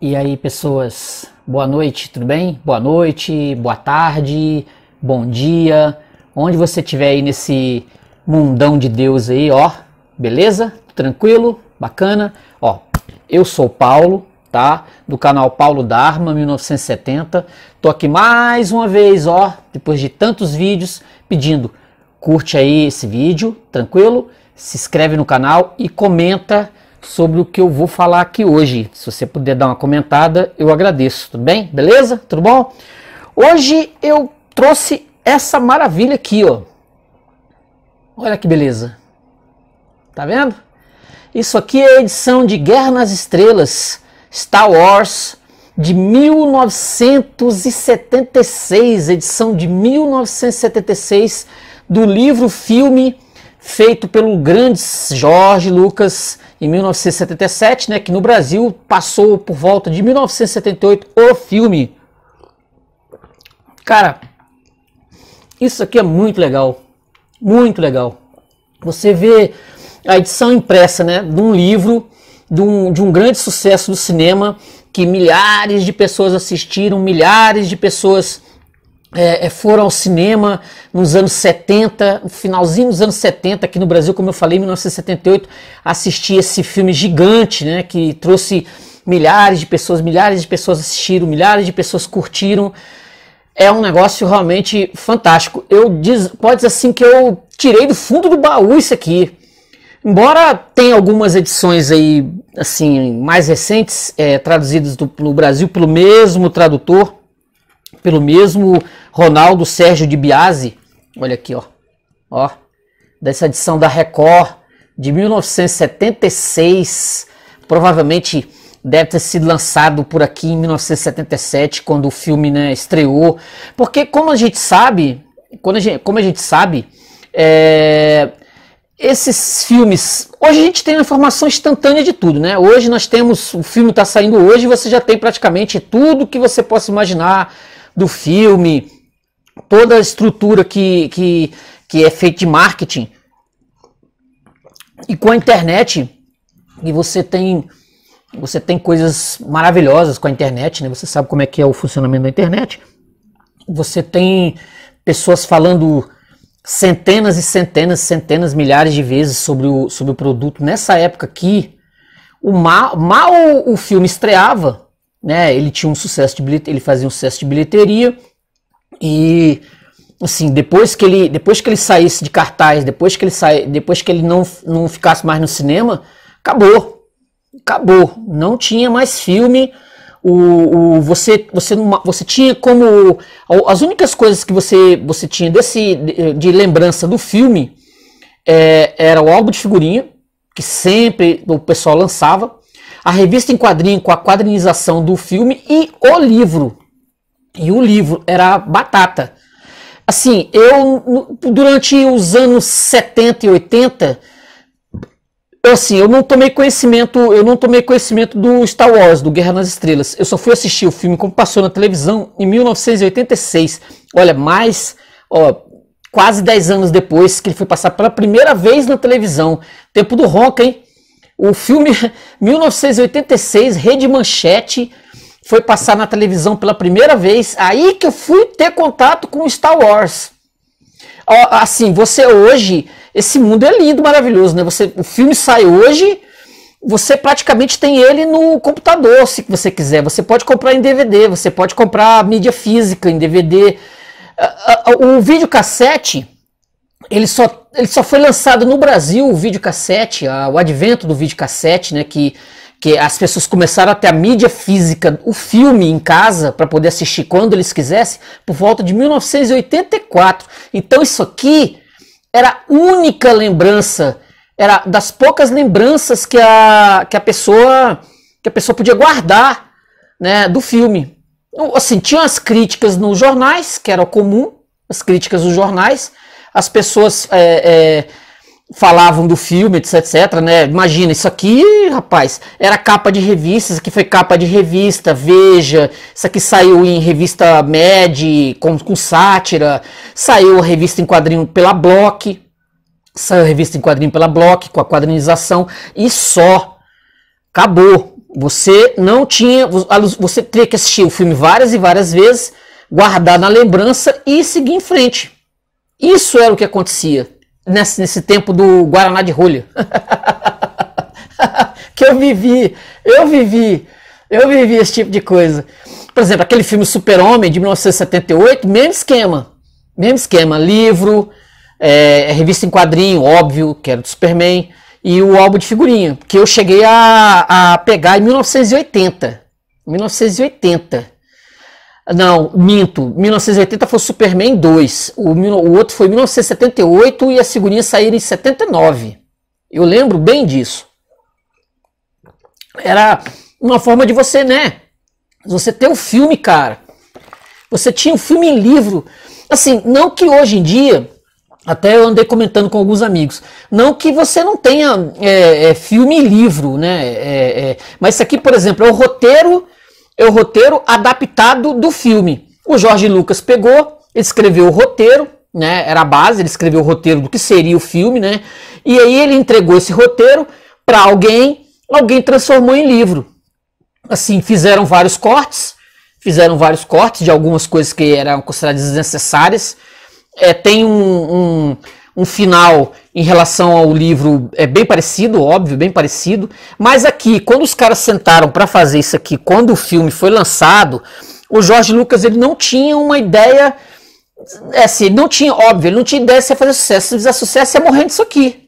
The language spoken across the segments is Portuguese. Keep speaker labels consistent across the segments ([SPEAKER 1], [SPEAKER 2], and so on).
[SPEAKER 1] E aí, pessoas, boa noite, tudo bem? Boa noite, boa tarde, bom dia, onde você estiver aí nesse mundão de Deus aí, ó, beleza? Tranquilo? Bacana? Ó, eu sou Paulo, tá? Do canal Paulo Dharma 1970. Tô aqui mais uma vez, ó, depois de tantos vídeos, pedindo curte aí esse vídeo, tranquilo? Se inscreve no canal e comenta sobre o que eu vou falar aqui hoje. Se você puder dar uma comentada, eu agradeço. Tudo bem? Beleza? Tudo bom? Hoje eu trouxe essa maravilha aqui, ó. Olha que beleza. Tá vendo? Isso aqui é a edição de Guerra nas Estrelas, Star Wars de 1976, edição de 1976 do livro filme feito pelo grande Jorge Lucas em 1977, né, que no Brasil passou por volta de 1978 o filme. Cara, isso aqui é muito legal, muito legal. Você vê a edição impressa, né, de um livro de um, de um grande sucesso do cinema que milhares de pessoas assistiram, milhares de pessoas é, é, foram ao cinema nos anos 70, no finalzinho dos anos 70, aqui no Brasil, como eu falei, em 1978, assisti esse filme gigante, né, que trouxe milhares de pessoas, milhares de pessoas assistiram, milhares de pessoas curtiram. É um negócio realmente fantástico. Eu diz, pode dizer assim que eu tirei do fundo do baú isso aqui. Embora tenha algumas edições aí assim mais recentes é, traduzidas do, no Brasil pelo mesmo tradutor, pelo mesmo Ronaldo Sérgio de Biasi. Olha aqui, ó. Ó. Dessa edição da Record de 1976. Provavelmente deve ter sido lançado por aqui em 1977, quando o filme né, estreou. Porque, como a gente sabe, quando a gente, como a gente sabe, é, esses filmes. Hoje a gente tem a informação instantânea de tudo, né? Hoje nós temos. O filme está saindo hoje, você já tem praticamente tudo que você possa imaginar do filme, toda a estrutura que, que, que é feita de marketing. E com a internet, e você tem você tem coisas maravilhosas com a internet, né? Você sabe como é que é o funcionamento da internet. Você tem pessoas falando centenas e centenas, centenas, milhares de vezes sobre o, sobre o produto. Nessa época aqui, o mal, mal o filme estreava, né? Ele tinha um sucesso de bilheteria, ele fazia um sucesso de bilheteria e assim, depois que ele, depois que ele saísse de cartaz, depois que ele sai, depois que ele não, não ficasse mais no cinema, acabou. Acabou, não tinha mais filme. O, o você você você tinha como as únicas coisas que você você tinha desse de, de lembrança do filme é, era o álbum de figurinha que sempre o pessoal lançava a revista em quadrinho com a quadrinização do filme e o livro. E o livro era batata. Assim, eu durante os anos 70 e 80, eu, assim, eu não tomei conhecimento, eu não tomei conhecimento do Star Wars, do Guerra nas Estrelas. Eu só fui assistir o filme como passou na televisão em 1986. Olha, mais, ó, quase 10 anos depois que ele foi passar pela primeira vez na televisão. Tempo do Rock, hein? O filme 1986, Rede Manchete, foi passar na televisão pela primeira vez. Aí que eu fui ter contato com Star Wars. Assim, você hoje, esse mundo é lindo, maravilhoso, né? Você, o filme sai hoje, você praticamente tem ele no computador, se você quiser. Você pode comprar em DVD, você pode comprar mídia física em DVD. Ah, ah, o videocassete ele só, ele só foi lançado no Brasil o videocassete, a, o advento do videocassete, né, que, que as pessoas começaram a ter a mídia física, o filme em casa, para poder assistir quando eles quisessem, por volta de 1984. Então isso aqui era a única lembrança, era das poucas lembranças que a, que a pessoa que a pessoa podia guardar né, do filme. Assim, tinham as críticas nos jornais, que era comum, as críticas nos jornais, as pessoas é, é, falavam do filme, etc, etc, né? Imagina, isso aqui, rapaz, era capa de revista, isso aqui foi capa de revista, Veja, isso aqui saiu em revista média com, com sátira, saiu a revista em quadrinho pela Block, saiu a revista em quadrinho pela Block, com a quadrinização, e só. Acabou. Você não tinha, você teria que assistir o filme várias e várias vezes, guardar na lembrança e seguir em frente. Isso era o que acontecia nesse, nesse tempo do Guaraná de rolha. que eu vivi, eu vivi, eu vivi esse tipo de coisa. Por exemplo, aquele filme Super-Homem de 1978, mesmo esquema. Mesmo esquema, livro, é, revista em quadrinho, óbvio, que era do Superman, e o álbum de figurinha, que eu cheguei a, a pegar em 1980. 1980. Não, minto. 1980 foi Superman 2. O, o outro foi 1978 e as figurinhas saíram em 79. Eu lembro bem disso. Era uma forma de você, né? Você ter o um filme, cara. Você tinha o um filme em livro. Assim, não que hoje em dia, até eu andei comentando com alguns amigos, não que você não tenha é, é, filme e livro, né? É, é, mas isso aqui, por exemplo, é o roteiro é o roteiro adaptado do filme. O Jorge Lucas pegou, escreveu o roteiro, né? Era a base, ele escreveu o roteiro do que seria o filme, né? E aí ele entregou esse roteiro para alguém, alguém transformou em livro. Assim, fizeram vários cortes, fizeram vários cortes de algumas coisas que eram consideradas desnecessárias. É, tem um, um um final em relação ao livro é bem parecido, óbvio, bem parecido. Mas aqui, quando os caras sentaram para fazer isso aqui, quando o filme foi lançado, o Jorge Lucas ele não tinha uma ideia, é assim, ele não tinha, óbvio, ele não tinha ideia se ia fazer sucesso. Se fizer sucesso, ia morrer nisso aqui.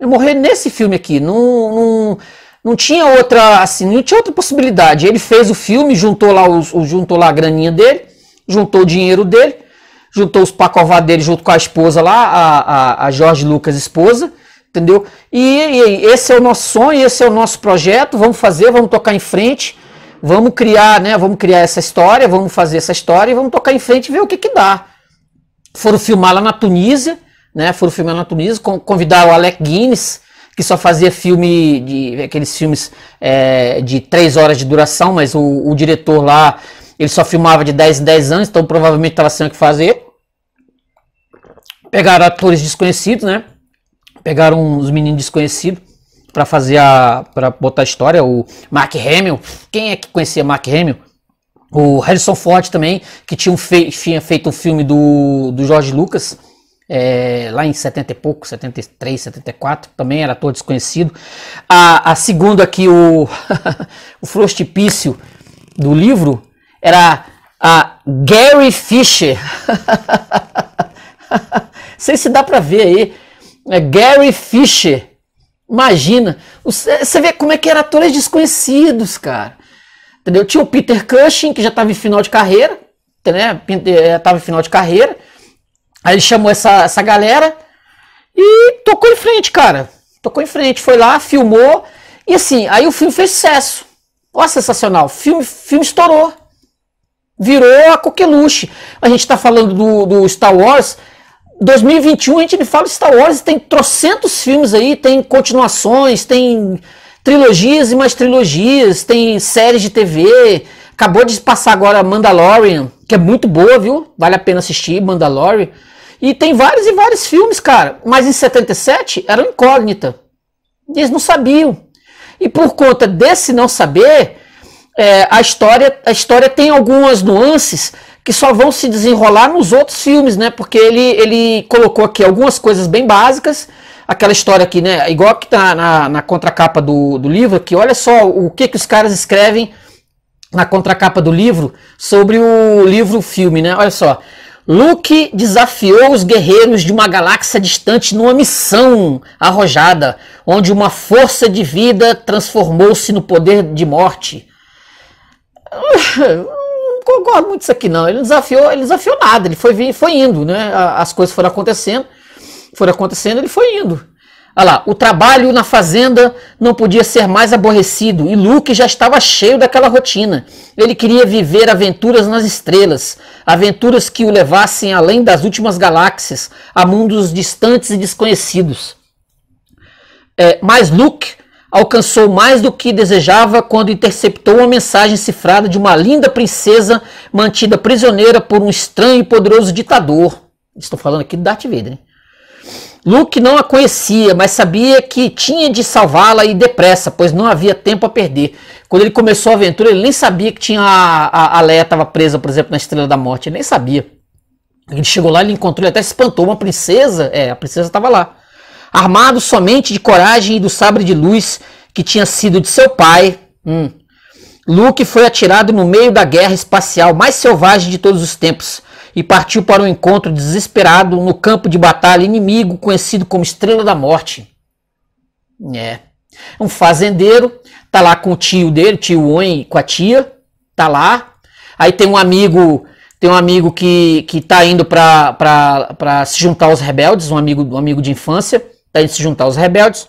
[SPEAKER 1] Ia morrer nesse filme aqui. Não, não, não tinha outra, assim, não tinha outra possibilidade. Ele fez o filme, juntou lá, os juntou lá a graninha dele, juntou o dinheiro dele juntou os pacová dele junto com a esposa lá, a, a, a Jorge Lucas, esposa, entendeu? E, e, esse é o nosso sonho, esse é o nosso projeto, vamos fazer, vamos tocar em frente, vamos criar, né? Vamos criar essa história, vamos fazer essa história e vamos tocar em frente e ver o que que dá. Foram filmar lá na Tunísia, né? Foram filmar na Tunísia, convidaram o Alec Guinness, que só fazia filme de aqueles filmes é, de três horas de duração, mas o, o diretor lá ele só filmava de 10 em 10 anos, então provavelmente estava sem o que fazer. Pegaram atores desconhecidos, né? Pegaram uns meninos desconhecidos para fazer a. para botar a história. O Mark Hamill. Quem é que conhecia Mark Hamill? O Harrison Ford também, que tinha, um tinha feito um filme do, do George Lucas. É, lá em 70 e pouco, 73, 74, também era ator desconhecido. A, a segunda aqui, o, o frontispício do livro, era a Gary Fisher. sei se dá para ver aí. É Gary Fisher. Imagina. Você vê como é que eram atores desconhecidos, cara. Entendeu? Tinha o Peter Cushing, que já estava em final de carreira. Né? É, tava em final de carreira. Aí ele chamou essa, essa galera e tocou em frente, cara. Tocou em frente. Foi lá, filmou. E assim, aí o filme fez sucesso. Ó, sensacional. filme, filme estourou. Virou a coqueluche. A gente está falando do, do Star Wars 2021 a gente fala Star Wars, tem trocentos filmes aí, tem continuações, tem trilogias e mais trilogias, tem séries de TV. Acabou de passar agora Mandalorian, que é muito boa, viu? Vale a pena assistir Mandalorian. E tem vários e vários filmes, cara. Mas em 77 era incógnita. Eles não sabiam. E por conta desse não saber, é, a, história, a história tem algumas nuances que só vão se desenrolar nos outros filmes, né? Porque ele, ele colocou aqui algumas coisas bem básicas, aquela história aqui, né? Igual que tá na, na contracapa do, do livro aqui, olha só o que, que os caras escrevem na contracapa do livro sobre o livro filme, né? Olha só. Luke desafiou os guerreiros de uma galáxia distante numa missão arrojada, onde uma força de vida transformou-se no poder de morte eu gosto muito disso aqui, não. Ele desafiou, ele desafiou nada, ele foi, foi indo, né? As coisas foram acontecendo, foram acontecendo, ele foi indo. Olha lá, o trabalho na fazenda não podia ser mais aborrecido e Luke já estava cheio daquela rotina. Ele queria viver aventuras nas estrelas, aventuras que o levassem além das últimas galáxias, a mundos distantes e desconhecidos. É, mas Luke alcançou mais do que desejava quando interceptou uma mensagem cifrada de uma linda princesa mantida prisioneira por um estranho e poderoso ditador. Estou falando aqui do Darth Vader. Luke não a conhecia, mas sabia que tinha de salvá-la e depressa, pois não havia tempo a perder. Quando ele começou a aventura, ele nem sabia que tinha a, a, a Leia estava presa, por exemplo, na Estrela da Morte. Ele nem sabia. Ele chegou lá, ele encontrou, ele até se espantou. Uma princesa? É, a princesa estava lá armado somente de coragem e do sabre de luz que tinha sido de seu pai. Hum. Luke foi atirado no meio da guerra espacial mais selvagem de todos os tempos e partiu para um encontro desesperado no campo de batalha inimigo conhecido como Estrela da Morte. É. Um fazendeiro tá lá com o tio dele, tio Owen com a tia, tá lá. Aí tem um amigo, tem um amigo que, que tá indo para se juntar aos rebeldes, um amigo, um amigo de infância a gente se juntar aos rebeldes.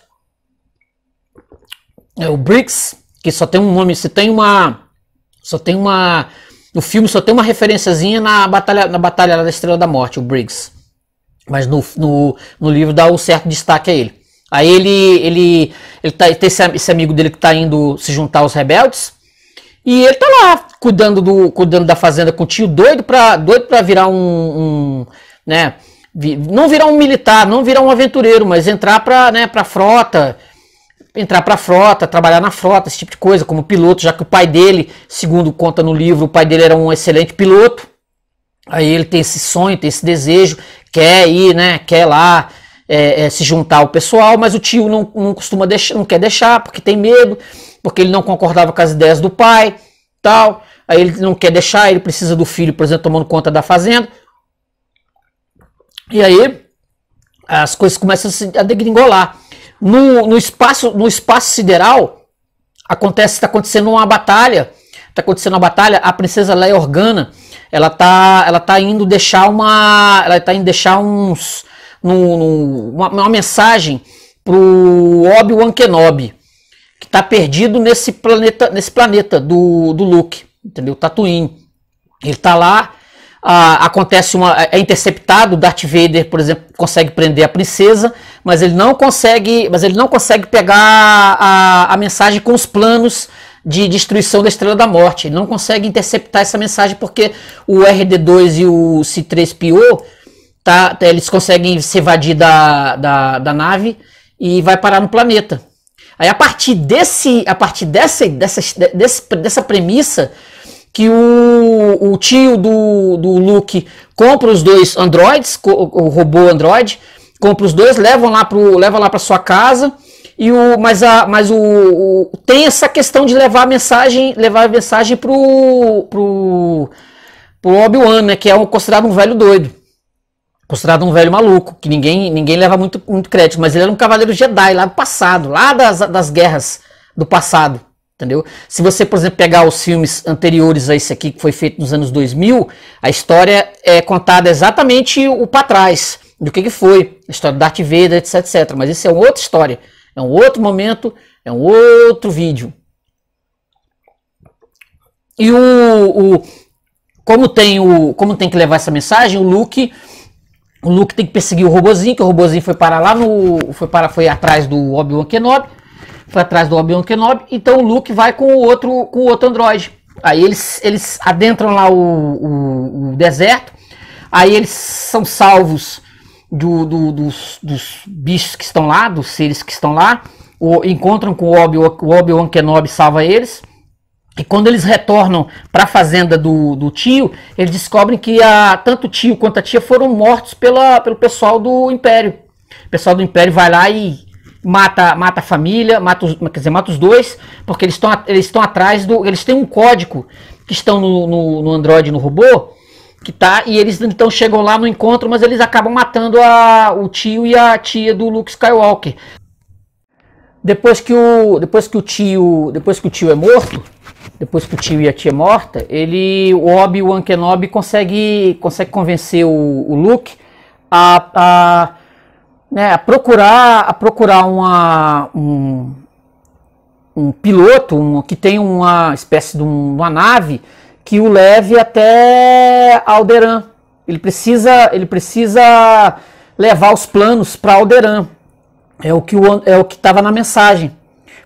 [SPEAKER 1] É o BRICS, que só tem um nome, se tem uma. Só tem uma. O filme só tem uma referenciazinha na Batalha, na batalha da Estrela da Morte, o Briggs Mas no, no, no livro dá um certo destaque a ele. Aí ele, ele, ele tá, tem esse, esse amigo dele que está indo se juntar aos rebeldes. E ele tá lá cuidando, do, cuidando da fazenda com o tio, doido para doido pra virar um, um né, não virar um militar, não virar um aventureiro, mas entrar para né, a frota, entrar para a frota, trabalhar na frota, esse tipo de coisa, como piloto, já que o pai dele, segundo conta no livro, o pai dele era um excelente piloto. Aí ele tem esse sonho, tem esse desejo, quer ir, né, quer lá é, é, se juntar ao pessoal, mas o tio não, não costuma deixar, não quer deixar, porque tem medo, porque ele não concordava com as ideias do pai, tal. Aí ele não quer deixar, ele precisa do filho, por exemplo, tomando conta da fazenda. E aí as coisas começam a degringolar. No, no espaço no espaço sideral acontece está acontecendo uma batalha, está acontecendo uma batalha. A princesa Leia Organa, ela tá ela tá indo deixar uma ela tá indo deixar uns num, num, uma, uma mensagem pro Obi-Wan Kenobi que está perdido nesse planeta nesse planeta do, do Luke, entendeu? Tatooine. Ele está lá ah, acontece uma. é interceptado, Darth Vader, por exemplo, consegue prender a princesa, mas ele não consegue. Mas ele não consegue pegar a, a mensagem com os planos de destruição da Estrela da Morte. Ele não consegue interceptar essa mensagem porque o RD2 e o C3PO tá, eles conseguem se evadir da, da, da, nave e vai parar no planeta. Aí a partir desse, a partir dessa, dessa, desse, dessa premissa, que o, o tio do, do Luke compra os dois androides, o robô android, compra os dois, levam lá pro, leva lá para sua casa. E o, mas a, mas o, o, tem essa questão de levar a mensagem, levar a mensagem pro, pro, pro Obi-Wan, né, que é um, considerado um velho doido. Considerado um velho maluco, que ninguém, ninguém leva muito, muito crédito, mas ele era um cavaleiro Jedi lá do passado, lá das, das guerras do passado. Entendeu? Se você, por exemplo, pegar os filmes anteriores a esse aqui, que foi feito nos anos 2000, a história é contada exatamente o para trás, do que, que foi, a história do Darth Vader, etc, etc. Mas isso é uma outra história, é um outro momento, é um outro vídeo. E o, o como tem o como tem que levar essa mensagem, o Luke o Luke tem que perseguir o robozinho, que o robozinho foi para lá no foi para foi atrás do Obi-Wan Kenobi foi atrás do Obi-Wan Kenobi. Então o Luke vai com o outro, com o outro androide. Aí eles, eles adentram lá o, o, o deserto. Aí eles são salvos do, do, dos, dos, bichos que estão lá, dos seres que estão lá. O, encontram com o Obi-Wan Obi Kenobi, salva eles. E quando eles retornam para a fazenda do, do, tio, eles descobrem que a, tanto o tio quanto a tia foram mortos pela, pelo pessoal do Império. O pessoal do Império vai lá e mata mata a família, mata os, quer dizer, mata os dois, porque eles estão eles estão atrás do eles têm um código que estão no, no, no Android no robô que tá e eles então chegam lá no encontro, mas eles acabam matando a, o tio e a tia do Luke Skywalker. Depois que o depois que o tio depois que o tio é morto, depois que o tio e a tia é morta, ele o Obi Wan Kenobi consegue consegue convencer o, o Luke a, a né, a procurar, a procurar uma, um, um piloto um, que tem uma espécie de um, uma nave que o leve até Alderan. Ele precisa, ele precisa levar os planos para Alderan. É o que o, é o que estava na mensagem.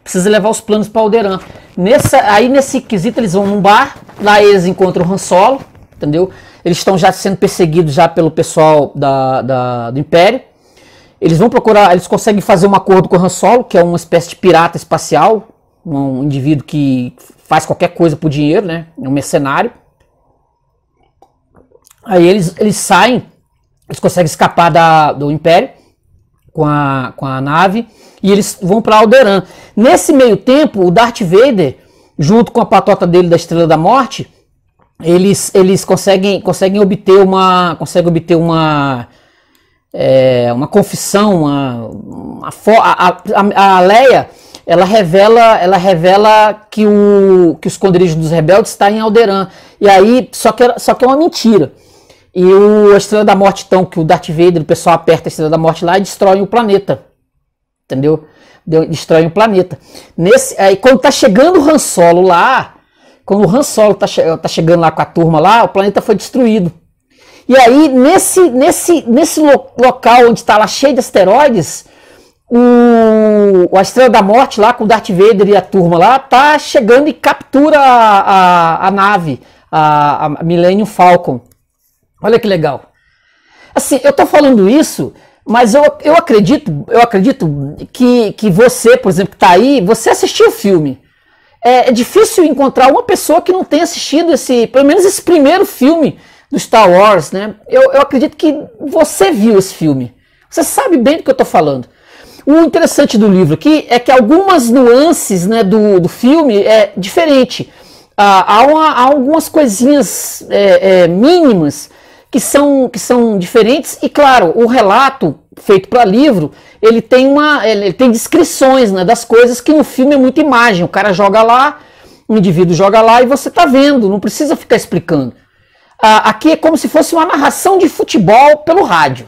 [SPEAKER 1] Precisa levar os planos para Alderan. Nessa, aí nesse quesito eles vão num bar, lá eles encontram o Han Solo, entendeu? Eles estão já sendo perseguidos já pelo pessoal da, da do Império. Eles vão procurar, eles conseguem fazer um acordo com o Han Solo, que é uma espécie de pirata espacial, um indivíduo que faz qualquer coisa por dinheiro, né? É um mercenário. Aí eles, eles saem, eles conseguem escapar da, do Império com a, com a nave e eles vão para Alderan. Nesse meio tempo, o Darth Vader, junto com a patota dele da Estrela da Morte, eles, eles conseguem, conseguem obter uma conseguem obter uma é, uma confissão, uma, uma a, a, a Leia ela revela, ela revela que o, que o esconderijo dos rebeldes está em Alderan. E aí, só que, só que é uma mentira. E o, a Estrela da Morte, então, que o Darth Vader, o pessoal aperta a Estrela da Morte lá e destrói o planeta. Entendeu? Destrói o planeta. Nesse, aí, quando tá chegando o Han Solo lá, quando o Han Solo tá, che tá chegando lá com a turma lá, o planeta foi destruído. E aí, nesse, nesse, nesse lo local onde está lá cheio de asteroides, o, a Estrela da Morte lá com o Darth Vader e a turma lá tá chegando e captura a, a, a nave, a, a Millennium Falcon. Olha que legal. Assim, eu tô falando isso, mas eu, eu acredito, eu acredito que, que você, por exemplo, que tá aí, você assistiu o filme. É, é difícil encontrar uma pessoa que não tenha assistido esse, pelo menos esse primeiro filme do Star Wars, né? Eu, eu acredito que você viu esse filme. Você sabe bem do que eu estou falando. O interessante do livro aqui é que algumas nuances né, do, do filme é diferente. Ah, há, uma, há, algumas coisinhas é, é, mínimas que são, que são diferentes e claro o relato feito para livro ele tem uma ele tem descrições né, das coisas que no filme é muita imagem o cara joga lá o indivíduo joga lá e você está vendo não precisa ficar explicando ah, aqui é como se fosse uma narração de futebol pelo rádio.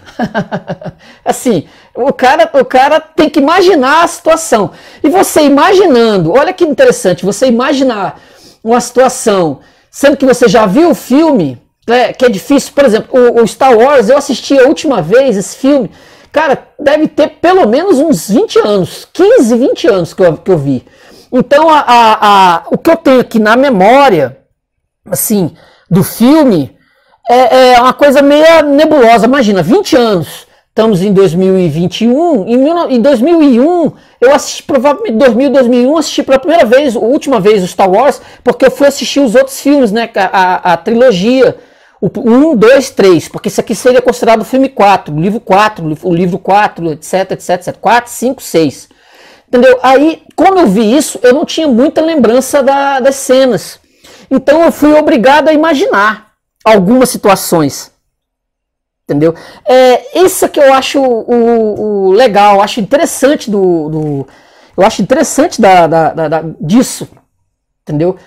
[SPEAKER 1] assim, o cara, o cara tem que imaginar a situação. E você imaginando, olha que interessante, você imaginar uma situação, sendo que você já viu o filme, né, que é difícil, por exemplo, o, o, Star Wars, eu assisti a última vez esse filme, cara, deve ter pelo menos uns 20 anos, 15, 20 anos que eu, que eu vi. Então, a, a, a o que eu tenho aqui na memória, assim, do filme é, é uma coisa meio nebulosa. Imagina, 20 anos. Estamos em 2021. Em, mil, em 2001, eu assisti, provavelmente 2000, 2001, assisti pela primeira vez, a última vez, o Star Wars, porque eu fui assistir os outros filmes, né? A, a, a trilogia. O 1, 2, 3. Porque isso aqui seria considerado o filme 4, o livro 4, o livro 4, etc, etc, etc. 4, 5, 6. Entendeu? Aí, como eu vi isso, eu não tinha muita lembrança da, das cenas. Então eu fui obrigado a imaginar algumas situações. Entendeu? É, isso que eu acho o, o legal, acho interessante do, do, Eu acho interessante da, da, da, da, disso. Entendeu?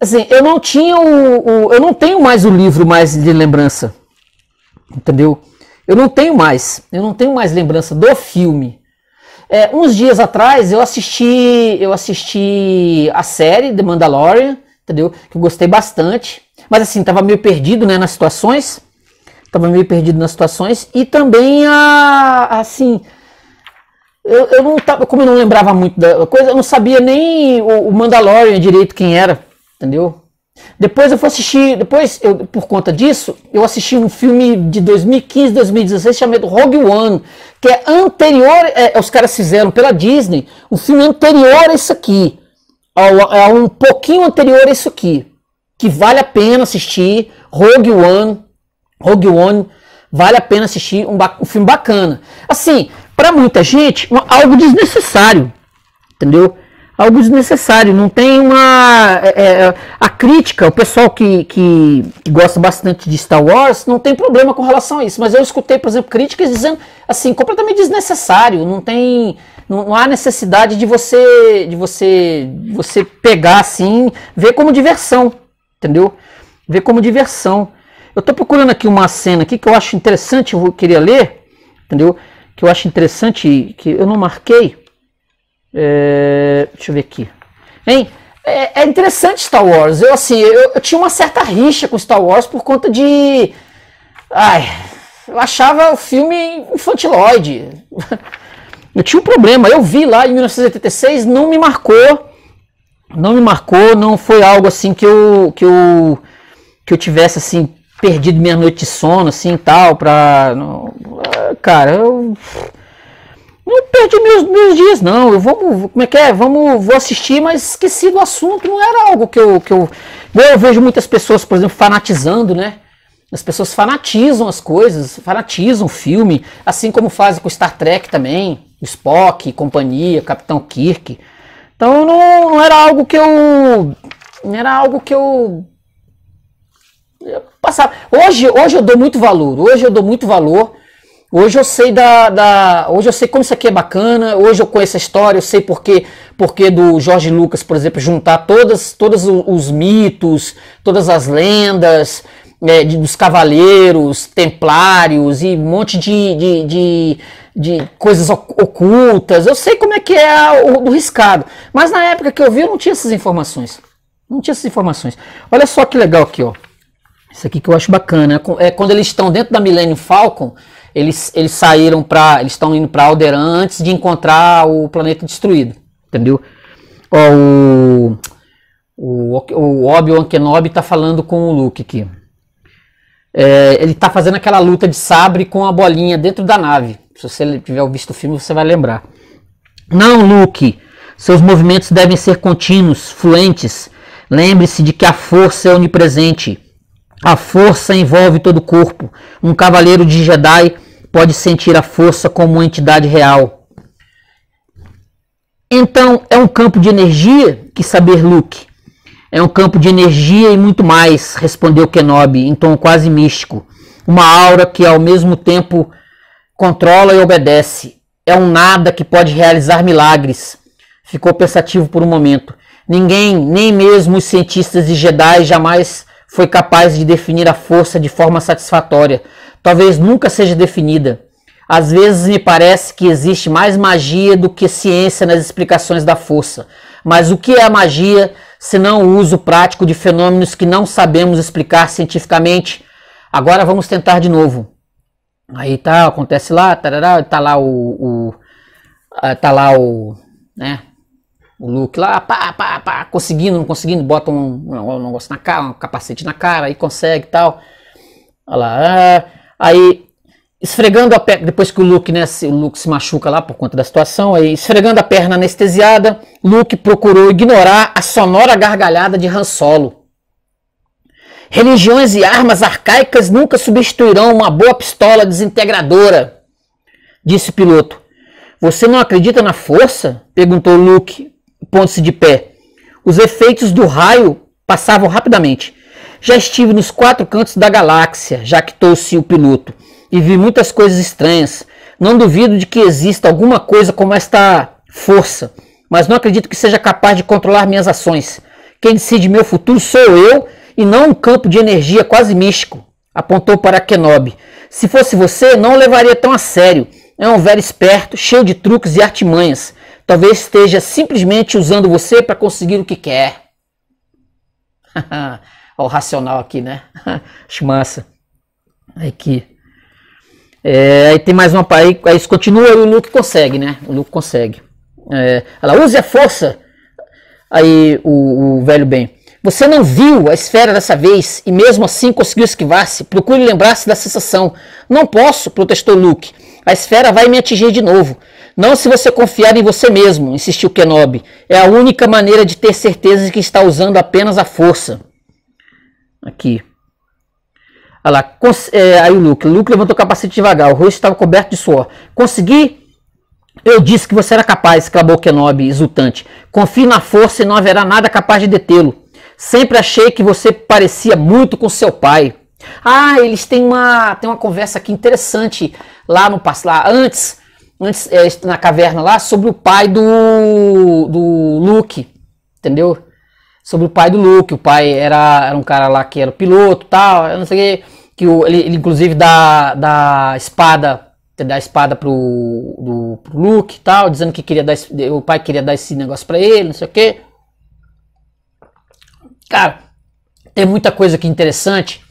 [SPEAKER 1] Assim, eu não tinha o, o, Eu não tenho mais o livro mais de lembrança. Entendeu? Eu não tenho mais. Eu não tenho mais lembrança do filme. É, uns dias atrás eu assisti. Eu assisti a série The Mandalorian entendeu? Que eu gostei bastante. Mas assim, tava meio perdido, né, nas situações. Tava meio perdido nas situações. E também a. Assim. Eu, eu não tava. Como eu não lembrava muito da coisa, eu não sabia nem o, o Mandalorian direito quem era, entendeu? Depois eu fui assistir, depois eu, por conta disso, eu assisti um filme de 2015, 2016 chamado Rogue One, que é anterior, é, os caras fizeram pela Disney, um filme anterior a isso aqui, é um pouquinho anterior a isso aqui, que vale a pena assistir, Rogue One, Rogue One, vale a pena assistir um, um filme bacana. Assim, para muita gente, um, algo desnecessário, entendeu? Algo desnecessário, não tem uma. É, é a crítica, o pessoal que, que, que, gosta bastante de Star Wars não tem problema com relação a isso, mas eu escutei, por exemplo, críticas dizendo assim, completamente desnecessário, não tem. Não, não, há necessidade de você, de você, você pegar assim, ver como diversão, entendeu? Ver como diversão. Eu estou procurando aqui uma cena aqui que eu acho interessante, eu queria ler, entendeu? Que eu acho interessante, que eu não marquei. É, deixa eu ver aqui. Hein? É, é interessante Star Wars. Eu assim, eu, eu tinha uma certa rixa com Star Wars por conta de, ai, eu achava o filme infantiloide. Eu tinha um problema, eu vi lá em 1986, não me marcou, não me marcou, não foi algo assim que eu que eu que eu tivesse assim perdido minha noite de sono assim tal para ah, cara, eu não perdi meus, meus dias não. Eu vamos, como é que é? Vamos, vou assistir, mas esqueci do assunto, não era algo que eu que eu né, eu vejo muitas pessoas, por exemplo, fanatizando, né? As pessoas fanatizam as coisas, fanatizam o filme, assim como fazem com Star Trek também. Spock, companhia, Capitão Kirk. Então não, não era algo que eu. Não era algo que eu. eu passava. Hoje, hoje eu dou muito valor. Hoje eu dou muito valor. Hoje eu sei da, da, Hoje eu sei como isso aqui é bacana. Hoje eu conheço a história, eu sei porque porque do Jorge Lucas, por exemplo, juntar todas, todos os mitos, todas as lendas é, de, dos cavaleiros, templários e um monte de, de, de de coisas ocultas. Eu sei como é que é o riscado. Mas na época que eu vi, eu não tinha essas informações. Não tinha essas informações. Olha só que legal aqui, ó. Isso aqui que eu acho bacana. Né? É quando eles estão dentro da Millennium Falcon, eles, eles saíram para. Eles estão indo para Alderan antes de encontrar o planeta destruído. Entendeu? Ó, o. O, o Obi-Wan Kenobi tá falando com o Luke aqui. É, ele tá fazendo aquela luta de sabre com a bolinha dentro da nave. Se você tiver visto o filme, você vai lembrar. Não, Luke. Seus movimentos devem ser contínuos, fluentes. Lembre-se de que a força é onipresente. A força envolve todo o corpo. Um cavaleiro de Jedi pode sentir a força como uma entidade real. Então, é um campo de energia que saber Luke. É um campo de energia e muito mais, respondeu Kenobi em tom quase místico. Uma aura que ao mesmo tempo controla e obedece. É um nada que pode realizar milagres. Ficou pensativo por um momento. Ninguém, nem mesmo os cientistas de Jedi, jamais foi capaz de definir a força de forma satisfatória. Talvez nunca seja definida. Às vezes me parece que existe mais magia do que ciência nas explicações da força. Mas o que é a magia se não o uso prático de fenômenos que não sabemos explicar cientificamente? Agora vamos tentar de novo. Aí tá, acontece lá, tarará, tá lá o, o ah, tá lá o, né, o Luke lá, pá, pá, pá, conseguindo, não conseguindo, bota um, um negócio na cara, um capacete na cara, aí consegue e tal. Olha lá, ah, aí esfregando a perna, depois que o Luke, né, o Luke se machuca lá por conta da situação, aí esfregando a perna anestesiada, Luke procurou ignorar a sonora gargalhada de Han Solo. Religiões e armas arcaicas nunca substituirão uma boa pistola desintegradora, disse o piloto. Você não acredita na força? perguntou Luke, pondo-se de pé. Os efeitos do raio passavam rapidamente. Já estive nos quatro cantos da galáxia, jactou-se o piloto, e vi muitas coisas estranhas. Não duvido de que exista alguma coisa como esta força, mas não acredito que seja capaz de controlar minhas ações. Quem decide meu futuro sou eu e não um campo de energia quase místico, apontou para Kenobi. Se fosse você, não o levaria tão a sério. É um velho esperto, cheio de truques e artimanhas. Talvez esteja simplesmente usando você para conseguir o que quer. Olha o racional aqui, né? Acho massa. Aqui. É, aí tem mais uma aí, aí isso continua e o Luke consegue, né? O Luke consegue. É, ela use a força. Aí o, o velho bem. Você não viu a esfera dessa vez e mesmo assim conseguiu esquivar-se. Procure lembrar-se da sensação. Não posso, protestou Luke. A esfera vai me atingir de novo. Não se você confiar em você mesmo, insistiu Kenobi. É a única maneira de ter certeza de que está usando apenas a força. Aqui. Olha lá. É, aí o Luke. Luke levantou o capacete devagar. O rosto estava coberto de suor. Consegui? Eu disse que você era capaz, exclamou Kenobi, exultante. Confie na força e não haverá nada capaz de detê-lo. Sempre achei que você parecia muito com seu pai. Ah, eles têm uma, têm uma conversa aqui interessante lá no lá antes, antes é, na caverna lá sobre o pai do do Luke, entendeu? Sobre o pai do Luke, o pai era, era um cara lá que era piloto, tal, eu não sei que, o, ele, ele, inclusive dá da espada da espada pro, do, pro Luke, tal, dizendo que queria dar, o pai queria dar esse negócio para ele, não sei o que. Cara, tem muita coisa aqui é interessante.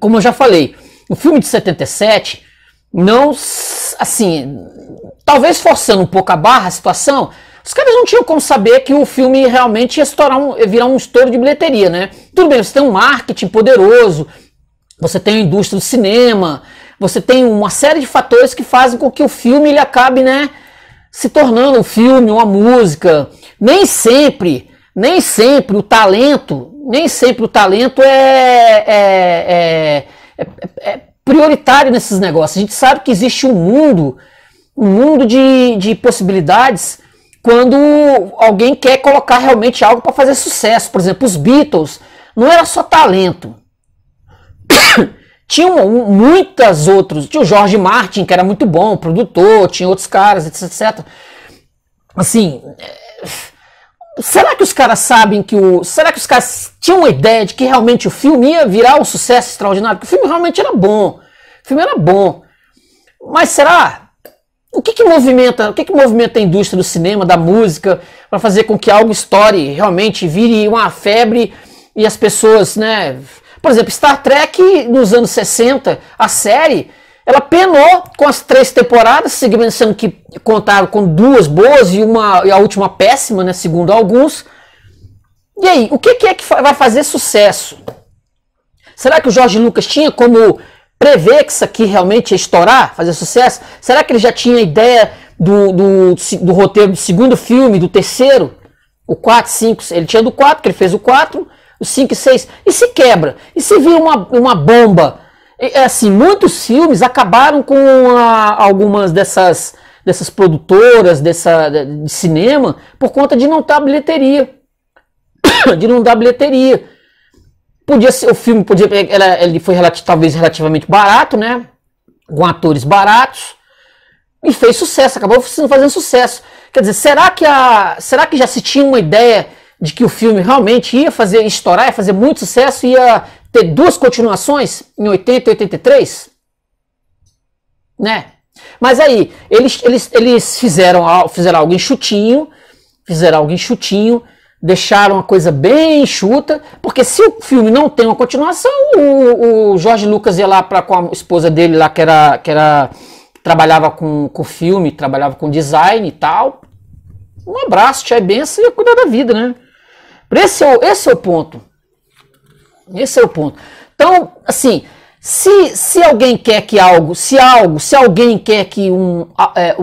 [SPEAKER 1] Como eu já falei, o filme de 77 não assim, talvez forçando um pouco a barra a situação, os caras não tinham como saber que o filme realmente ia estourar um, ia virar um estouro de bilheteria, né? Tudo bem, você tem um marketing poderoso, você tem a indústria do cinema, você tem uma série de fatores que fazem com que o filme ele acabe, né, se tornando um filme, uma música. Nem sempre nem sempre o talento, nem sempre o talento é é, é, é, é, é prioritário nesses negócios. A gente sabe que existe um mundo, um mundo de, de possibilidades quando alguém quer colocar realmente algo para fazer sucesso. Por exemplo, os Beatles não era só talento. tinha um, muitas outras. Tinha o Jorge Martin, que era muito bom, produtor, tinha outros caras, etc. Assim, é, Será que os caras sabem que o. Será que os caras tinham uma ideia de que realmente o filme ia virar um sucesso extraordinário? Porque o filme realmente era bom. O filme era bom. Mas será? O que, que movimenta? O que, que movimenta a indústria do cinema, da música, para fazer com que algo estoure realmente vire uma febre e as pessoas, né? Por exemplo, Star Trek nos anos 60, a série ela penou com as três temporadas, sendo que contaram com duas boas e, uma, e a última péssima, né, segundo alguns. E aí, o que, que é que vai fazer sucesso? Será que o Jorge Lucas tinha como prever que isso aqui realmente ia estourar, fazer sucesso? Será que ele já tinha ideia do, do, do roteiro do segundo filme, do terceiro? O 4, 5, ele tinha do 4, que ele fez o 4, o 5 e 6. E se quebra? E se vira uma, uma bomba? É assim, muitos filmes acabaram com a, ah, algumas dessas, dessas produtoras dessa, de cinema por conta de não dar bilheteria. De não dar bilheteria. Podia ser, o filme podia, é, ele foi talvez relativamente barato, né? Com atores baratos. E fez sucesso, acabou fazendo sucesso. Quer dizer, será que, a, será que já se tinha uma ideia de que o filme realmente ia fazer estourar, ia fazer muito sucesso, ia ter duas continuações em 80 e 83? Né? Mas aí, eles, eles, eles fizeram, fizeram algo enxutinho, fizeram algo enxutinho, deixaram a coisa bem enxuta, porque se o filme não tem uma continuação, o, o Jorge Lucas ia lá pra, com a esposa dele lá, que era. Que era trabalhava com, com filme, trabalhava com design e tal. Um abraço, tchau e benção e cuidar da vida, né? Esse é, o, esse é o ponto. Esse é o ponto. Então, assim, se, se alguém quer que algo, se algo, se alguém quer que um, é,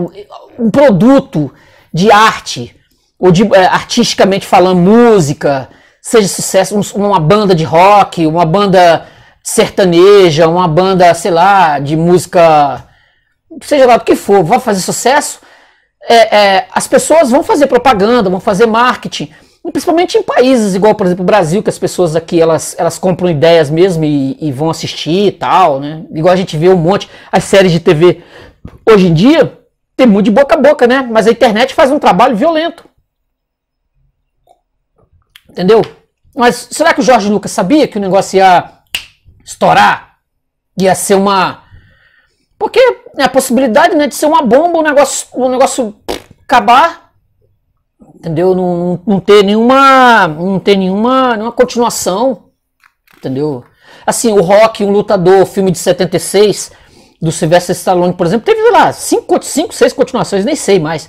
[SPEAKER 1] um produto de arte, ou de, é, artisticamente falando, música, seja sucesso, uma banda de rock, uma banda sertaneja, uma banda, sei lá, de música, seja lá do que for, vai fazer sucesso, é, é, as pessoas vão fazer propaganda, vão fazer marketing principalmente em países igual, por exemplo, o Brasil, que as pessoas aqui elas, elas compram ideias mesmo e, e vão assistir e tal, né? Igual a gente vê um monte, as séries de TV hoje em dia tem muito de boca a boca, né? Mas a internet faz um trabalho violento. Entendeu? Mas será que o Jorge Lucas sabia que o negócio ia estourar? Ia ser uma. Porque é a possibilidade né, de ser uma bomba, o negócio, o negócio acabar entendeu? Não, não, não, ter nenhuma, não ter nenhuma, nenhuma continuação, entendeu? Assim, o Rock, um lutador, filme de 76 do Sylvester Stallone, por exemplo, teve lá 5, cinco 6 continuações, nem sei mais.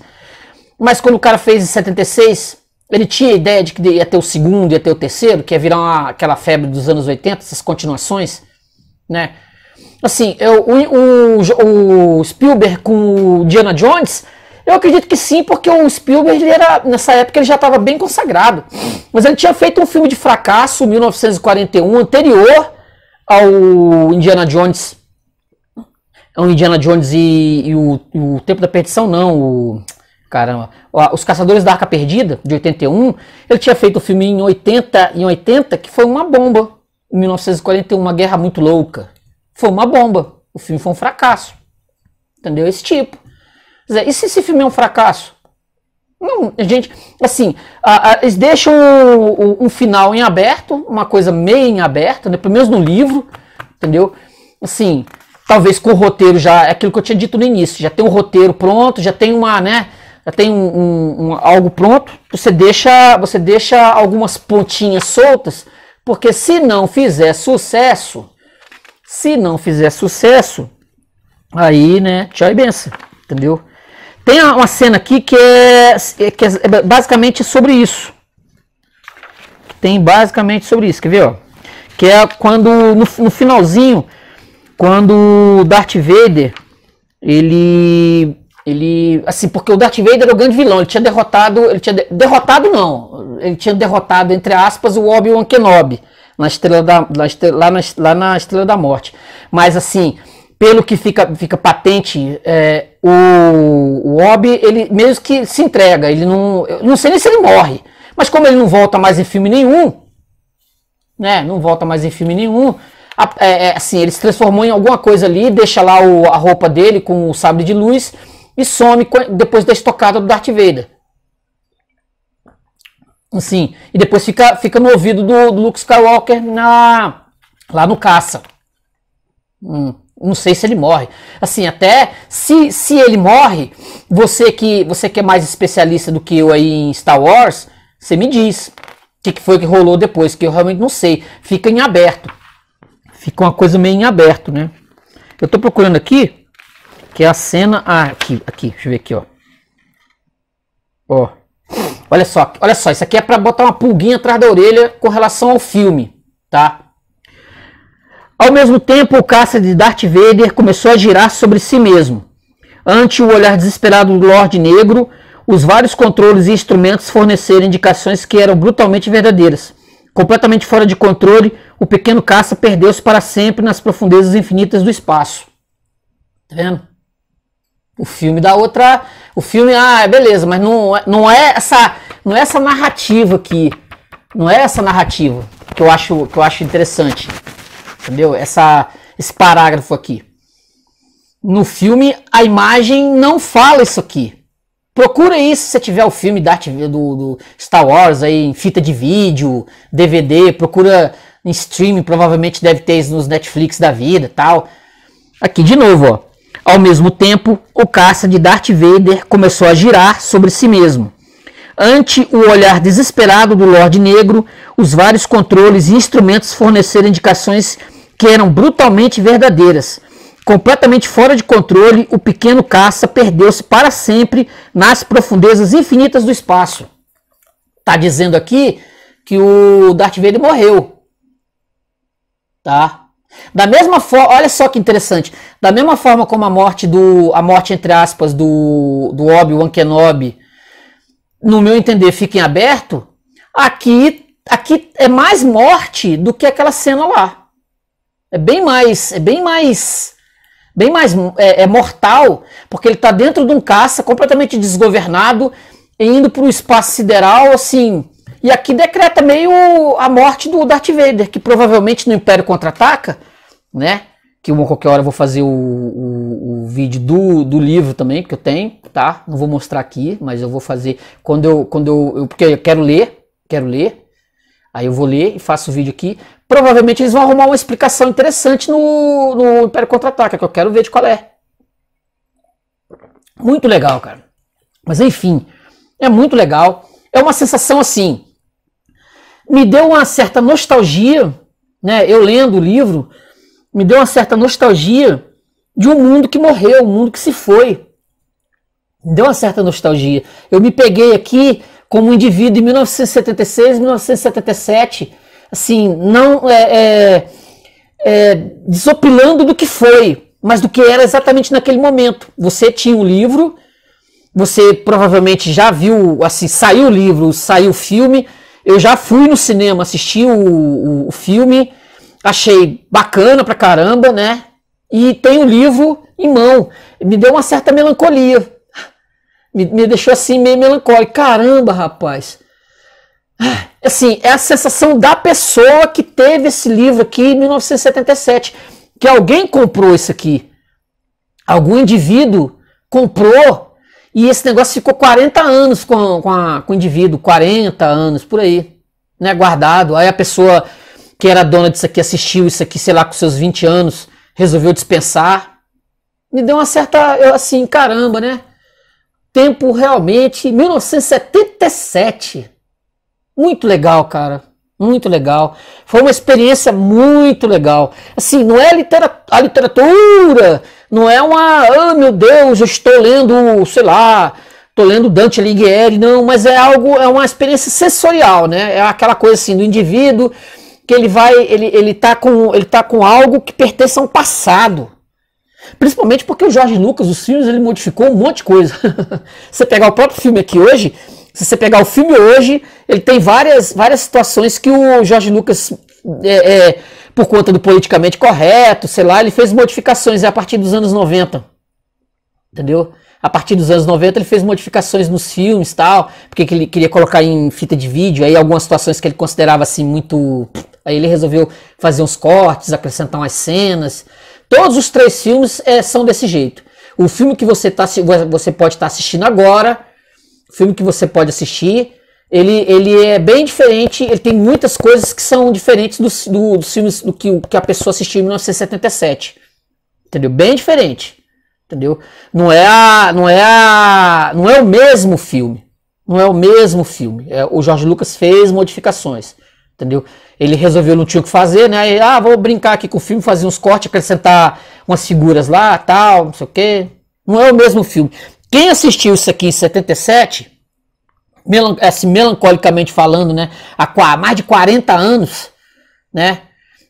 [SPEAKER 1] Mas quando o cara fez em 76, ele tinha a ideia de que ia ter o segundo, ia ter o terceiro, que ia virar uma, aquela febre dos anos 80, essas continuações, né? Assim, eu, o, o, o Spielberg com o Diana Jones, eu acredito que sim, porque o Spielberg ele era, nessa época ele já estava bem consagrado. Mas ele tinha feito um filme de fracasso, 1941, anterior ao Indiana Jones. O Indiana Jones e, e, o, e o, Tempo da Perdição, não, o, Caramba. Os Caçadores da Arca Perdida, de 81, ele tinha feito o um filme em 80, em 80, que foi uma bomba. Em 1941, Uma Guerra Muito Louca. Foi uma bomba. O filme foi um fracasso. Entendeu? Esse tipo. Zé, e se esse filme é um fracasso? Não, gente, assim, a, a, eles deixam um final em aberto, uma coisa meio em aberto, né, pelo menos no livro, entendeu? Assim, talvez com o roteiro já, é aquilo que eu tinha dito no início, já tem um roteiro pronto, já tem uma, né, já tem um, um, um, algo pronto, você deixa, você deixa algumas pontinhas soltas, porque se não fizer sucesso, se não fizer sucesso, aí, né, tchau e benção, entendeu? Tem uma cena aqui que é, que é, é basicamente sobre isso. Tem basicamente sobre isso, quer ver? Ó? Que é quando, no, no finalzinho, quando o Darth Vader, ele ele assim porque o Darth Vader era o grande vilão ele tinha derrotado ele tinha de, derrotado não ele tinha derrotado entre aspas o Obi Wan Kenobi na estrela da na estrela, lá, na, lá na estrela da morte mas assim pelo que fica fica patente é, o, o Obi, ele mesmo que se entrega, ele não, não sei nem se ele morre, mas como ele não volta mais em filme nenhum, né, não volta mais em filme nenhum, a, é, é assim, ele se transformou em alguma coisa ali, deixa lá o, a roupa dele com o sabre de luz e some depois da estocada do Darth Vader. Assim, e depois fica, fica no ouvido do, do Luke Skywalker na, lá no caça. Hum. Não sei se ele morre. Assim, até se, se ele morre, você que você que é mais especialista do que eu aí em Star Wars, você me diz o que, que foi que rolou depois, que eu realmente não sei. Fica em aberto. Fica uma coisa meio em aberto, né? Eu tô procurando aqui, que é a cena. Ah, aqui, aqui, deixa eu ver aqui, ó. Ó. Olha só, olha só, isso aqui é para botar uma pulguinha atrás da orelha com relação ao filme, tá? Ao mesmo tempo, o caça de Darth Vader começou a girar sobre si mesmo. Ante o olhar desesperado do Lorde Negro, os vários controles e instrumentos forneceram indicações que eram brutalmente verdadeiras. Completamente fora de controle, o pequeno caça perdeu-se para sempre nas profundezas infinitas do espaço. Tá vendo? O filme dá outra. O filme, ah, beleza, mas não, é, não, é essa, não é essa narrativa aqui. Não é essa narrativa que eu acho, que eu acho interessante entendeu? Essa, esse parágrafo aqui. No filme, a imagem não fala isso aqui. Procura isso se você tiver o filme da, do, do Star Wars aí em fita de vídeo, DVD, procura em streaming, provavelmente deve ter isso nos Netflix da vida tal. Aqui de novo, ó. Ao mesmo tempo, o caça de Darth Vader começou a girar sobre si mesmo. Ante o olhar desesperado do Lorde Negro, os vários controles e instrumentos forneceram indicações que eram brutalmente verdadeiras. Completamente fora de controle, o pequeno caça perdeu-se para sempre nas profundezas infinitas do espaço. Tá dizendo aqui que o Darth Vader morreu. Tá? Da mesma forma, olha só que interessante. Da mesma forma como a morte do a morte entre aspas do do Obi-Wan Kenobi, no meu entender, fica em aberto, aqui aqui é mais morte do que aquela cena lá. É bem mais, é bem mais, bem mais é, é mortal, porque ele está dentro de um caça completamente desgovernado, indo para o espaço sideral, assim. E aqui decreta meio a morte do Darth Vader, que provavelmente no Império Contra-Ataca, né? Que uma qualquer hora eu vou fazer o, o, o, vídeo do, do livro também, que eu tenho, tá? Não vou mostrar aqui, mas eu vou fazer quando eu, quando eu, eu porque eu quero ler, quero ler, Aí eu vou ler e faço o vídeo aqui. Provavelmente eles vão arrumar uma explicação interessante no, no Império Contra-Ataca, que eu quero ver de qual é. Muito legal, cara. Mas enfim, é muito legal. É uma sensação assim. Me deu uma certa nostalgia, né? Eu lendo o livro, me deu uma certa nostalgia de um mundo que morreu, um mundo que se foi. Me deu uma certa nostalgia. Eu me peguei aqui como indivíduo em 1976, 1977, assim, não é, é, é, desopilando do que foi, mas do que era exatamente naquele momento. Você tinha um livro, você provavelmente já viu, assim, saiu o livro, saiu o filme. Eu já fui no cinema assisti o, o, o filme, achei bacana pra caramba, né? E tem o livro em mão. Me deu uma certa melancolia me, me deixou assim meio melancólico. Caramba, rapaz. Ah, assim, é a sensação da pessoa que teve esse livro aqui em 1977. Que alguém comprou isso aqui. Algum indivíduo comprou e esse negócio ficou 40 anos com, com, a, com o indivíduo, 40 anos, por aí, né, guardado. Aí a pessoa que era dona disso aqui assistiu isso aqui, sei lá, com seus 20 anos, resolveu dispensar. Me deu uma certa, eu assim, caramba, né? tempo realmente 1977. Muito legal, cara. Muito legal. Foi uma experiência muito legal. Assim, não é literatura, a literatura, não é uma, oh, meu Deus, eu estou lendo, sei lá, estou lendo Dante Alighieri, não, mas é algo, é uma experiência sensorial, né? É aquela coisa assim do indivíduo que ele vai, ele, ele tá com, ele tá com algo que pertence a um passado. Principalmente porque o Jorge Lucas, os filmes, ele modificou um monte de coisa. você pegar o próprio filme aqui hoje, se você pegar o filme hoje, ele tem várias, várias situações que o Jorge Lucas, é, é, por conta do politicamente correto, sei lá, ele fez modificações a partir dos anos 90. Entendeu? A partir dos anos 90 ele fez modificações nos filmes tal, porque ele queria colocar em fita de vídeo, aí algumas situações que ele considerava assim muito. Aí ele resolveu fazer uns cortes, acrescentar umas cenas. Todos os três filmes é, são desse jeito. O filme que você, tá, você pode estar tá assistindo agora, o filme que você pode assistir, ele, ele é bem diferente, ele tem muitas coisas que são diferentes do, dos filmes do que, que a pessoa assistiu em 1977. Entendeu? Bem diferente. Entendeu? Não é a, não é a, não é o mesmo filme. Não é o mesmo filme. É, o Jorge Lucas fez modificações entendeu? Ele resolveu, não tinha o que fazer, né? Aí, ah, vou brincar aqui com o filme, fazer uns cortes, acrescentar umas figuras lá, tal, não sei o quê. Não é o mesmo filme. Quem assistiu isso aqui em 77, melan assim, melancolicamente falando, né? Há mais de 40 anos, né?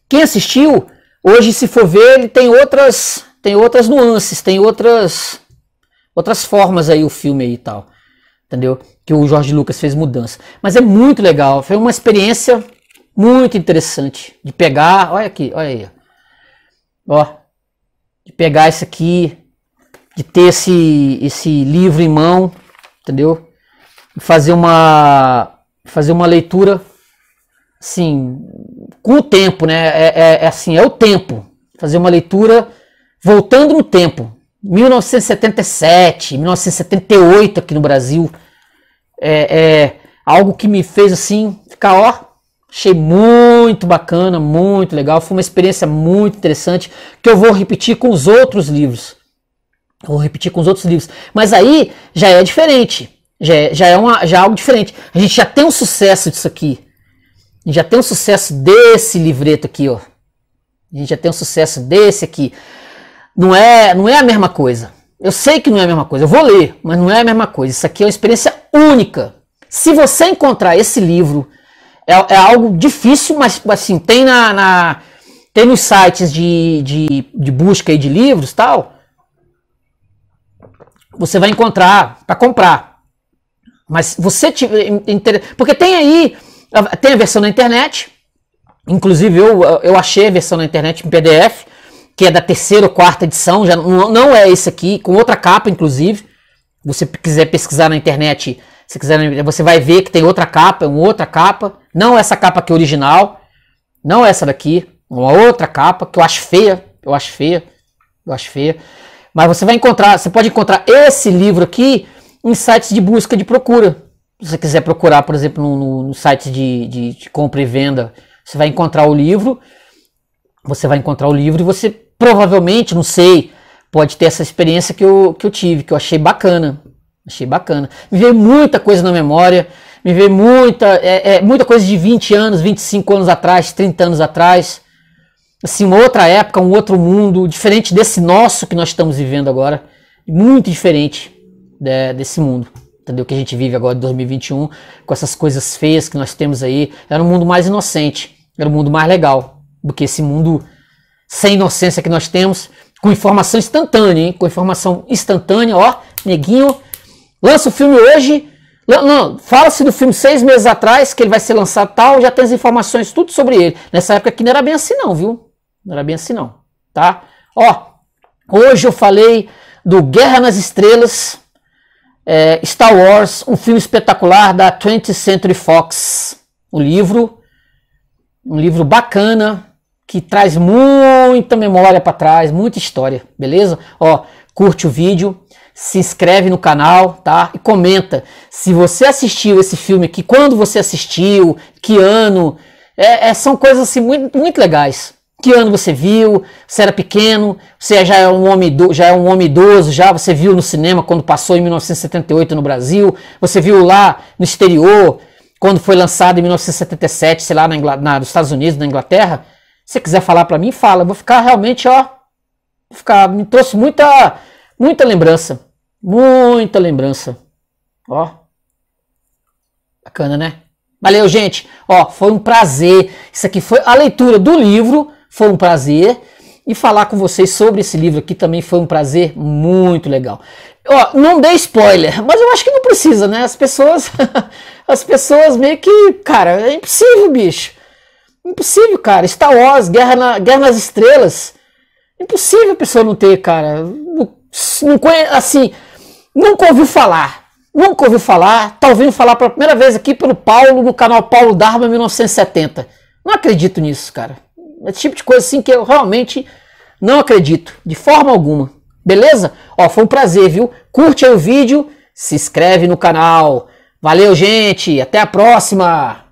[SPEAKER 1] Quem assistiu, hoje se for ver, ele tem outras, tem outras nuances, tem outras outras formas aí o filme aí e tal. Entendeu? Que o Jorge Lucas fez mudança. Mas é muito legal, foi uma experiência muito interessante de pegar. Olha aqui, olha aí. Ó, de pegar isso aqui, de ter esse, esse livro em mão, entendeu? E fazer uma, fazer uma leitura, assim, com o tempo, né? É, é, é assim, é o tempo. Fazer uma leitura voltando no tempo. 1977, 1978 aqui no Brasil. É, é algo que me fez, assim, ficar, ó, Achei muito bacana, muito legal. Foi uma experiência muito interessante que eu vou repetir com os outros livros. vou repetir com os outros livros. Mas aí já é diferente. Já é, já é, uma, já é algo diferente. A gente já tem um sucesso disso aqui. A gente já tem um sucesso desse livreto aqui, ó. A gente já tem um sucesso desse aqui. Não é, não é a mesma coisa. Eu sei que não é a mesma coisa. Eu vou ler, mas não é a mesma coisa. Isso aqui é uma experiência única. Se você encontrar esse livro é, é algo difícil, mas assim, tem na, na tem nos sites de, de, de busca e de livros tal. Você vai encontrar para comprar. Mas você tiver. É, porque tem aí. Tem a versão na internet. Inclusive, eu, eu achei a versão na internet em PDF, que é da terceira ou quarta edição. Já não, não é esse aqui, com outra capa, inclusive. Você quiser pesquisar na internet, se quiser, você vai ver que tem outra capa, uma outra capa. Não essa capa aqui original, não essa daqui, uma outra capa que eu acho feia, eu acho feia, eu acho feia. Mas você vai encontrar, você pode encontrar esse livro aqui em sites de busca de procura. Se você quiser procurar, por exemplo, no, no site de, de, de compra e venda, você vai encontrar o livro. Você vai encontrar o livro e você provavelmente, não sei, pode ter essa experiência que eu, que eu tive, que eu achei bacana. Achei bacana. Me veio muita coisa na memória me muita, é, é, muita coisa de 20 anos, 25 anos atrás, 30 anos atrás. Assim, uma outra época, um outro mundo, diferente desse nosso que nós estamos vivendo agora. Muito diferente de, né, desse mundo, entendeu? Que a gente vive agora de 2021, com essas coisas feias que nós temos aí. Era um mundo mais inocente, era um mundo mais legal do que esse mundo sem inocência que nós temos, com informação instantânea, hein? Com informação instantânea, ó, neguinho, lança o filme hoje, não, não, fala-se do filme seis meses atrás, que ele vai ser lançado tal, já tem as informações, tudo sobre ele. Nessa época aqui não era bem assim não, viu? Não era bem assim não, tá? Ó, hoje eu falei do Guerra nas Estrelas, é, Star Wars, um filme espetacular da 20th Century Fox. Um livro, um livro bacana, que traz muita memória para trás, muita história, beleza? Ó, curte o vídeo, se inscreve no canal, tá? E comenta se você assistiu esse filme aqui, quando você assistiu, que ano. É, é, são coisas assim muito, muito legais. Que ano você viu? Você era pequeno? Você já é um homem já é um homem idoso? Já você viu no cinema quando passou em 1978 no Brasil? Você viu lá no exterior quando foi lançado em 1977, sei lá na, na nos Estados Unidos, na Inglaterra? Se quiser falar para mim, fala. Eu vou ficar realmente ó, ficar me trouxe muita muita lembrança. Muita lembrança. Ó. Bacana, né? Valeu, gente. Ó, foi um prazer. Isso aqui foi a leitura do livro, foi um prazer. E falar com vocês sobre esse livro aqui também foi um prazer muito legal. Ó, não dei spoiler, mas eu acho que não precisa, né? As pessoas as pessoas meio que, cara, é impossível, bicho. Impossível, cara. Star Wars, Guerra, na, Guerra nas Estrelas. Impossível a pessoa não ter, cara. Não, conhece. assim, Nunca ouviu falar. Nunca ouviu falar. Está ouvindo falar pela primeira vez aqui pelo Paulo, no canal Paulo Dharma 1970. Não acredito nisso, cara. É tipo de coisa assim que eu realmente não acredito. De forma alguma. Beleza? Ó, foi um prazer, viu? Curte aí o vídeo, se inscreve no canal. Valeu, gente. Até a próxima.